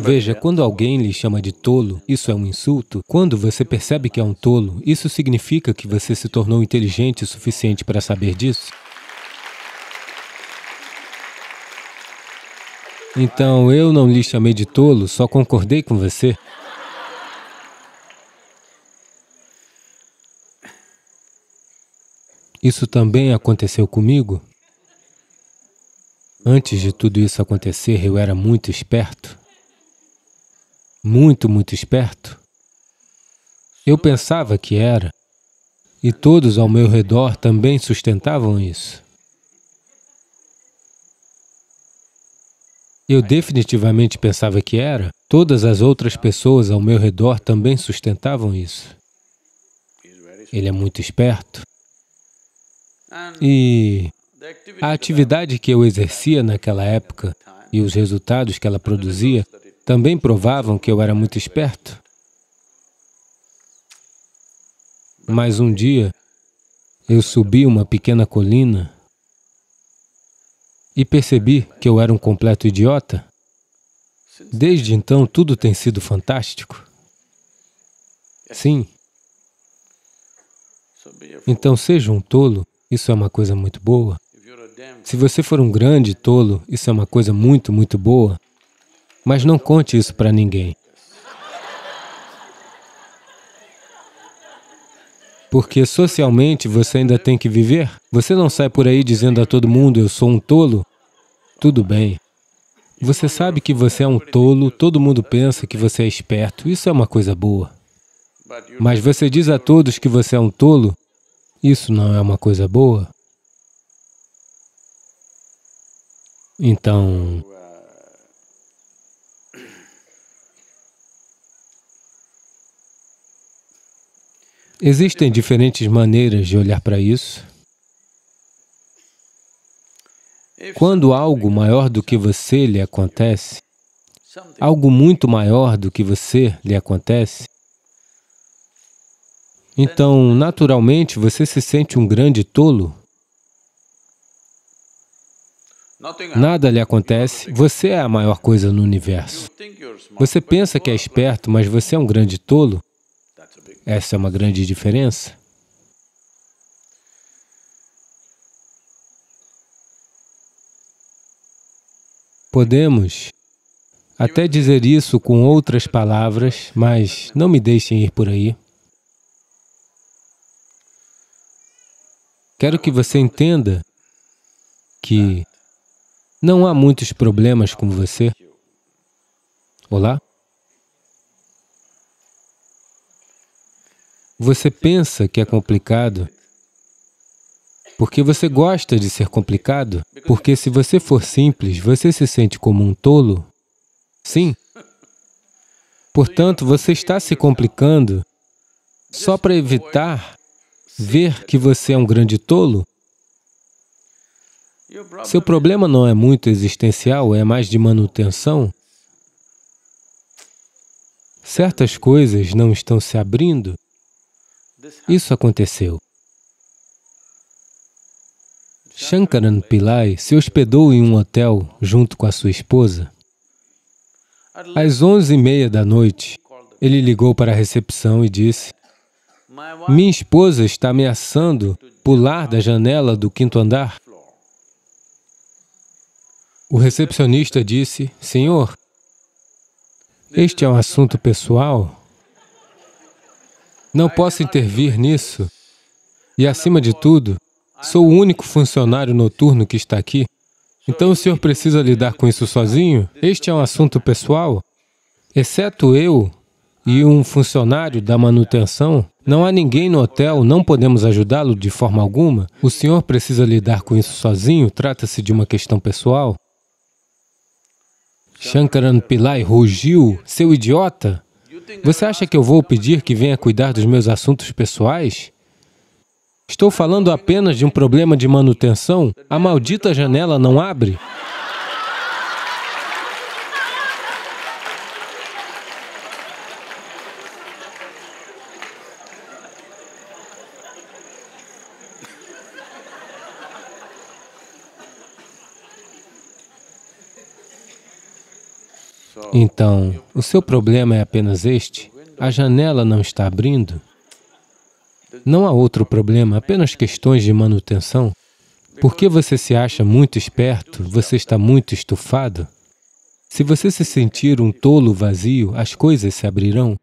Veja, quando alguém lhe chama de tolo, isso é um insulto. Quando você percebe que é um tolo, isso significa que você se tornou inteligente o suficiente para saber disso? Então, eu não lhe chamei de tolo, só concordei com você. Isso também aconteceu comigo. Antes de tudo isso acontecer, eu era muito esperto. Muito, muito esperto. Eu pensava que era. E todos ao meu redor também sustentavam isso. Eu definitivamente pensava que era. Todas as outras pessoas ao meu redor também sustentavam isso. Ele é muito esperto. E a atividade que eu exercia naquela época e os resultados que ela produzia também provavam que eu era muito esperto. Mas um dia, eu subi uma pequena colina e percebi que eu era um completo idiota. Desde então, tudo tem sido fantástico. Sim. Então, seja um tolo, isso é uma coisa muito boa. Se você for um grande tolo, isso é uma coisa muito, muito boa, mas não conte isso para ninguém. Porque socialmente você ainda tem que viver. Você não sai por aí dizendo a todo mundo, eu sou um tolo. Tudo bem. Você sabe que você é um tolo, todo mundo pensa que você é esperto, isso é uma coisa boa. Mas você diz a todos que você é um tolo, isso não é uma coisa boa. Então, existem diferentes maneiras de olhar para isso. Quando algo maior do que você lhe acontece, algo muito maior do que você lhe acontece, então, naturalmente, você se sente um grande tolo Nada lhe acontece, você é a maior coisa no universo. Você pensa que é esperto, mas você é um grande tolo. Essa é uma grande diferença. Podemos até dizer isso com outras palavras, mas não me deixem ir por aí. Quero que você entenda que não há muitos problemas com você. Olá? Você pensa que é complicado porque você gosta de ser complicado? Porque se você for simples, você se sente como um tolo? Sim. Portanto, você está se complicando só para evitar ver que você é um grande tolo seu problema não é muito existencial, é mais de manutenção. Certas coisas não estão se abrindo. Isso aconteceu. Shankaran Pillai se hospedou em um hotel junto com a sua esposa. Às onze e meia da noite, ele ligou para a recepção e disse, minha esposa está ameaçando pular da janela do quinto andar. O recepcionista disse, Senhor, este é um assunto pessoal, não posso intervir nisso. E, acima de tudo, sou o único funcionário noturno que está aqui. Então o senhor precisa lidar com isso sozinho? Este é um assunto pessoal. Exceto eu e um funcionário da manutenção, não há ninguém no hotel, não podemos ajudá-lo de forma alguma. O senhor precisa lidar com isso sozinho, trata-se de uma questão pessoal. Shankaran Pillai rugiu, seu idiota! Você acha que eu vou pedir que venha cuidar dos meus assuntos pessoais? Estou falando apenas de um problema de manutenção. A maldita janela não abre. Então, o seu problema é apenas este: a janela não está abrindo. Não há outro problema, apenas questões de manutenção. Porque você se acha muito esperto, você está muito estufado. Se você se sentir um tolo vazio, as coisas se abrirão.